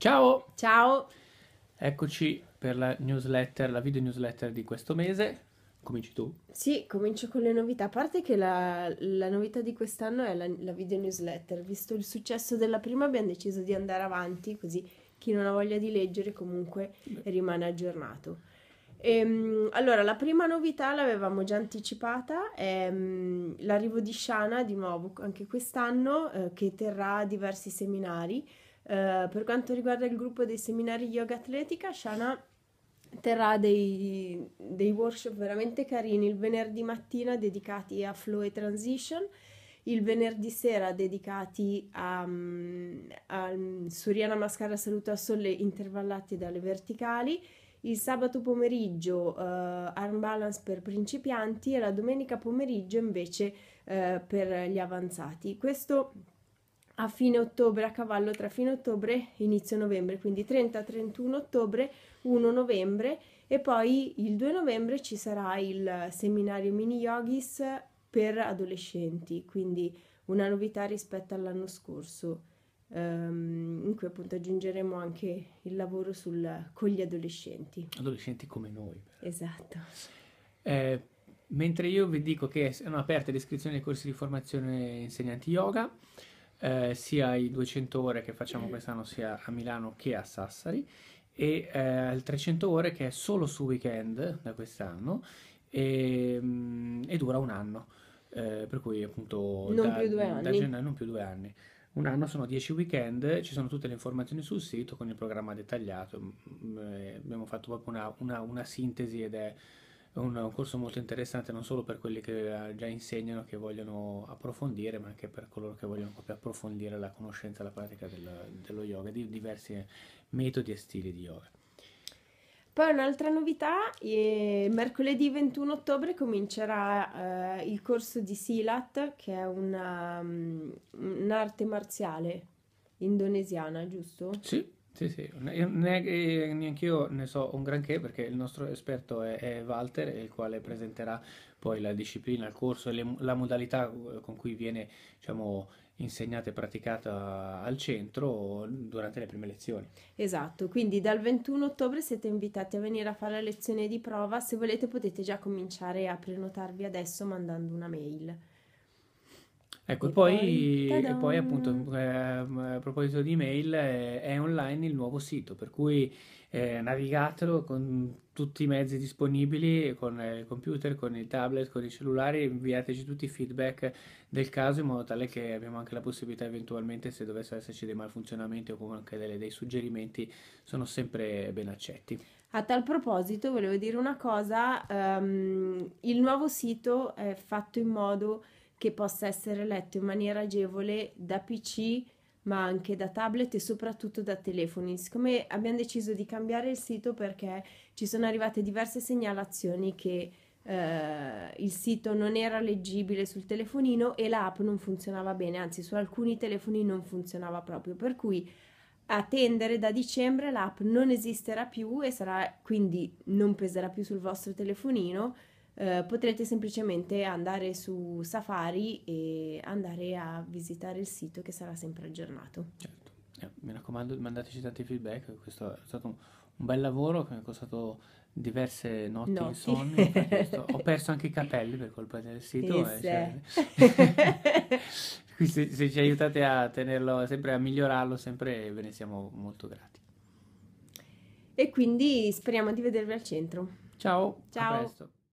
Ciao! Ciao! Eccoci per la newsletter, la video newsletter di questo mese. Cominci tu? Sì, comincio con le novità. A parte che la, la novità di quest'anno è la, la, video newsletter. Visto il successo della prima abbiamo deciso di andare avanti così chi non ha voglia di leggere comunque rimane aggiornato. Ehm, allora, la prima novità l'avevamo già anticipata, è um, ehm, l'arrivo di Shana di nuovo anche quest'anno eh, che terrà diversi seminari eh, per quanto riguarda il gruppo dei seminari yoga atletica, Shana terrà dei, dei workshop veramente carini il venerdì mattina dedicati a flow e transition il venerdì sera dedicati a, mm, a Suriana Mascara Saluto a Sole intervallati dalle verticali, il sabato pomeriggio uh, Arm Balance per principianti e la domenica pomeriggio invece uh, per gli avanzati. Questo a fine ottobre, a cavallo tra fine ottobre e inizio novembre, quindi 30-31 ottobre, 1 novembre e poi il 2 novembre ci sarà il seminario mini yogis per adolescenti, quindi una novità rispetto all'anno scorso, ehm, in cui appunto aggiungeremo anche il lavoro sul, con gli adolescenti. Adolescenti come noi. Però. Esatto. Eh, mentre io vi dico che sono aperte le iscrizioni ai corsi di formazione insegnanti yoga, eh, sia i 200 ore che facciamo mm. quest'anno sia a Milano che a Sassari e eh, il 300 ore che è solo su weekend da quest'anno e, ehm, mh, e dura un anno, eh, per cui appunto non da, più due anni. da gennaio non più due anni. Un anno sono 10 weekend, ci sono tutte le informazioni sul sito con il programma dettagliato, mh, mm, mm, eh, abbiamo fatto proprio una, una, una sintesi ed è è un, corso molto interessante non solo per quelli che eh, già insegnano, che vogliono approfondire, ma anche per coloro che vogliono proprio approfondire la conoscenza la pratica del, dello yoga, di diversi metodi e stili di yoga. Poi un'altra novità, mercoledì 21 ottobre comincerà eh, il corso di Silat, che è una, um, un'arte marziale indonesiana, giusto? Sì. Sì, sì, neanche, neanche io eh, ne so un granché perché il nostro esperto è, è Walter, il quale presenterà poi la disciplina, il corso e la modalità eh, con cui viene diciamo, insegnata e praticata al centro durante le prime lezioni. Esatto, quindi dal 21 ottobre siete invitati a venire a fare la lezione di prova, se volete potete già cominciare a prenotarvi adesso mandando una mail. Ecco, e poi, poi, e poi appunto eh, a proposito di mail eh, è online il nuovo sito, per cui eh, navigatelo con tutti i mezzi disponibili, con il computer, con il tablet, con i cellulari, inviateci tutti i feedback del caso in modo tale che abbiamo anche la possibilità eventualmente se dovessero esserci dei malfunzionamenti o comunque delle, dei suggerimenti sono sempre ben accetti. A tal proposito volevo dire una cosa, um, il nuovo sito è fatto in modo che possa essere letto in maniera agevole da PC ma anche da tablet e soprattutto da telefoni. Siccome abbiamo deciso di cambiare il sito perché ci sono arrivate diverse segnalazioni che eh, il sito non era leggibile sul telefonino e l'app non funzionava bene, anzi su alcuni telefoni non funzionava proprio, per cui a tendere da dicembre l'app non esisterà più e sarà quindi non peserà più sul vostro telefonino eh, potrete semplicemente andare su Safari e andare a visitare il sito che sarà sempre aggiornato. Certo, eh, mi raccomando mandateci tanti feedback, questo è stato un, un bel lavoro che mi ha costato diverse notti, notti. insonni, ho perso anche i capelli per colpa del sito. Yes. Eh, cioè. se, se, ci aiutate a tenerlo sempre, a migliorarlo sempre, ve ne siamo molto grati. E quindi speriamo di vedervi al centro. Ciao, ciao.